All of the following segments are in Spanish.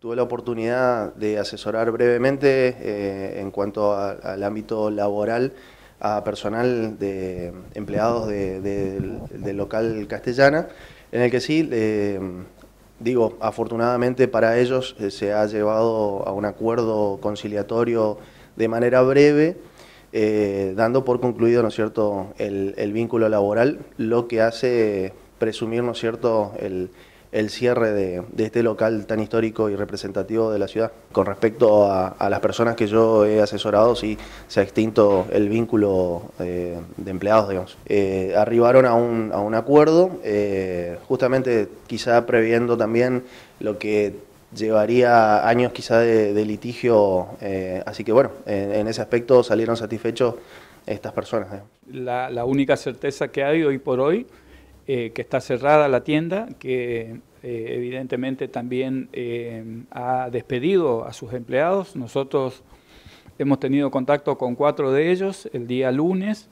Tuve la oportunidad de asesorar brevemente eh, en cuanto al ámbito laboral a personal de empleados del, local castellana, en el que sí, eh, digo, afortunadamente para ellos eh, se ha llevado a un acuerdo conciliatorio de manera breve, dando por concluido, ¿no cierto?, el, vínculo laboral, lo que hace presumir, ¿no es cierto?, el el cierre de, este local tan histórico y representativo de la ciudad. Con respecto a, las personas que yo he asesorado, ...si se ha extinto el vínculo eh, de empleados, digamos. Eh, arribaron a un, acuerdo, eh, justamente quizá previendo también lo que llevaría años quizá de, litigio, así que bueno, en, ese aspecto salieron satisfechos estas personas. la única certeza que hay hoy por hoy eh, que está cerrada la tienda, que eh, evidentemente también eh, ha despedido a sus empleados. Nosotros hemos tenido contacto con cuatro de ellos el día lunes.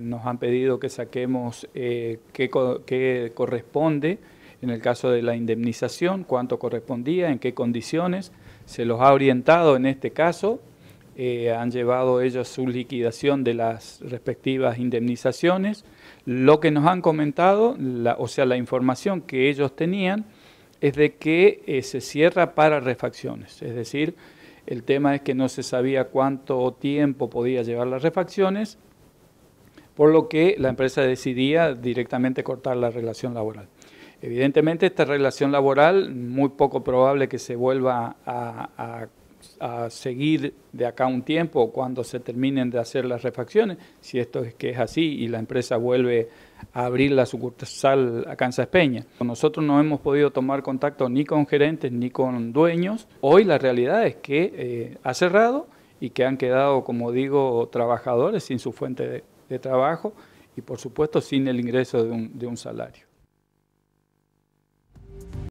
nos han pedido que saquemos qué, qué corresponde en el caso de la indemnización, cuánto correspondía, en qué condiciones. Se los ha orientado en este caso eh, han llevado ellos su liquidación de las respectivas indemnizaciones. Lo que nos han comentado, o sea, la información que ellos tenían, es de que eh, se cierra para refacciones, es decir, el tema es que no se sabía cuánto tiempo podía llevar las refacciones, por lo que la empresa decidía directamente cortar la relación laboral. Evidentemente esta relación laboral muy poco probable que se vuelva a, a a seguir de acá un tiempo cuando se terminen de hacer las refacciones, si esto es que es así y la empresa vuelve a abrir la sucursal a Kansas Peña. Nosotros no hemos podido tomar contacto ni con gerentes ni con dueños. Hoy la realidad es que eh, ha cerrado y que han quedado, como digo, trabajadores sin su fuente de, trabajo y por supuesto sin el ingreso de un salario.